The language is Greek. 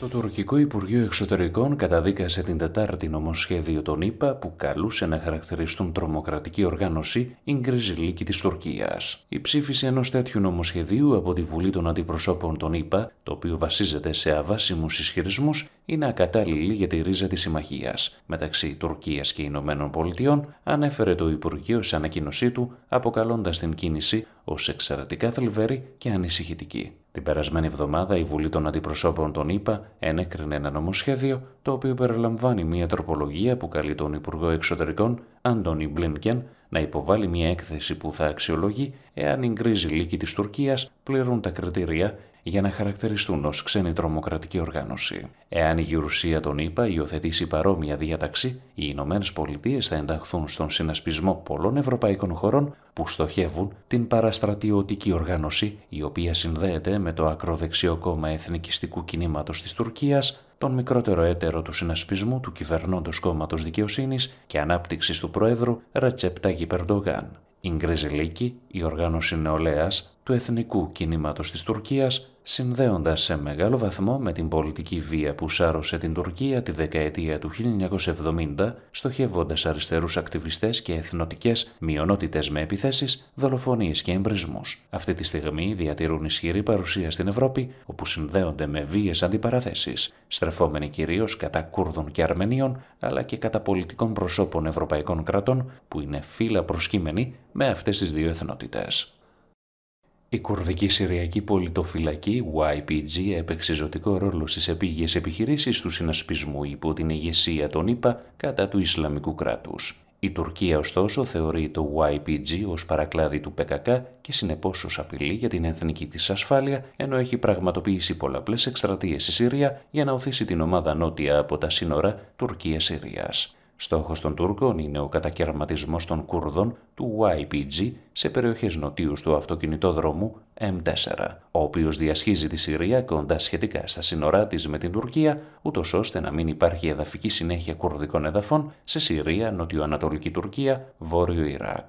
Το τουρκικό Υπουργείο Εξωτερικών καταδίκασε την Τετάρτη νομοσχέδιο των ΗΠΑ που καλούσε να χαρακτηριστούν τρομοκρατική οργάνωση Ιγκριζιλίκη της Τουρκίας. Η ψήφιση ενός τέτοιου νομοσχεδίου από τη Βουλή των Αντιπροσώπων των ΗΠΑ, το οποίο βασίζεται σε αβάσιμους ισχυρισμούς, είναι ακατάλληλη για τη ρίζα της συμμαχίας μεταξύ Τουρκίας και Ηνωμένων Πολιτειών, ανέφερε το Υπουργείο σε ανακοίνωσή του, αποκαλώντας την κίνηση ως εξαιρετικά θλιβερή και ανησυχητική. Την περασμένη εβδομάδα η Βουλή των Αντιπροσώπων των ΗΠΑ ενέκρινε ένα νομοσχέδιο το οποίο περιλαμβάνει μια τροπολογία που καλεί τον Υπουργό Εξωτερικών, Αντώνη Μπλίνκεν, να υποβάλει μια έκθεση που θα αξιολογεί εάν οι γκρίζοι λύκοι της Τουρκίας πληρούν τα κριτήρια για να χαρακτηριστούν ως ξένη τρομοκρατική οργάνωση. Εάν η γερουσία των ΗΠΑ υιοθετήσει παρόμοια διάταξη, οι Ηνωμένες Πολιτείες θα ενταχθούν στον συνασπισμό πολλών ευρωπαϊκών χωρών που στοχεύουν την παραστρατιωτική οργάνωση, η οποία συνδέεται με το ακροδεξιό κόμμα εθνικιστικού κινήματος της Τουρκίας, τον μικρότερο έτερο του συνασπισμού του κυβερνώντος κόμματος δικαιοσύνης και ανάπτυξης του Προέδρου Ρατσέπτα Γιπερντογάν. Η η οργάνωση νεολαίας, του εθνικού κινήματος της Τουρκίας, συνδέοντας σε μεγάλο βαθμό με την πολιτική βία που σάρωσε την Τουρκία τη δεκαετία του 1970, στοχεύοντας αριστερούς ακτιβιστές και εθνοτικές μειονότητες με επιθέσεις, δολοφονίες και εμπρισμούς. Αυτή τη στιγμή διατηρούν ισχυρή παρουσία στην Ευρώπη, όπου συνδέονται με βίες αντιπαραθέσεις, στρεφόμενοι κυρίως κατά Κούρδων και Αρμενίων, αλλά και κατά πολιτικών προσώπων ευρωπαϊκών κρατών που είναι φύλλα προσκύμενοι με αυτές τις δύο εθνότητες. Η Κουρδική Συριακή Πολιτοφυλακή, YPG, έπαιξε ζωτικό ρόλο στις επίγειες επιχειρήσεις του συνασπισμού υπό την ηγεσία των ΗΠΑ κατά του Ισλαμικού κράτους. Η Τουρκία, ωστόσο, θεωρεί το YPG ως παρακλάδι του ΠΚΚ και συνεπώς ως απειλή για την εθνική της ασφάλεια, ενώ έχει πραγματοποιήσει πολλαπλές εκστρατείες στη Σύρια για να οθήσει την ομάδα νότια από τα σύνορα Τουρκία-Συρίας. Στόχος των Τούρκων είναι ο κατακαιρματισμός των Κούρδων του YPG σε περιοχές νοτίους του αυτοκινητόδρομου M4, ο οποίος διασχίζει τη Συρία κοντά σχετικά στα σύνορά της με την Τουρκία, ούτως ώστε να μην υπάρχει εδαφική συνέχεια κουρδικών εδαφών σε Συρία, νοτιοανατολική Τουρκία, βόρειο Ιράκ.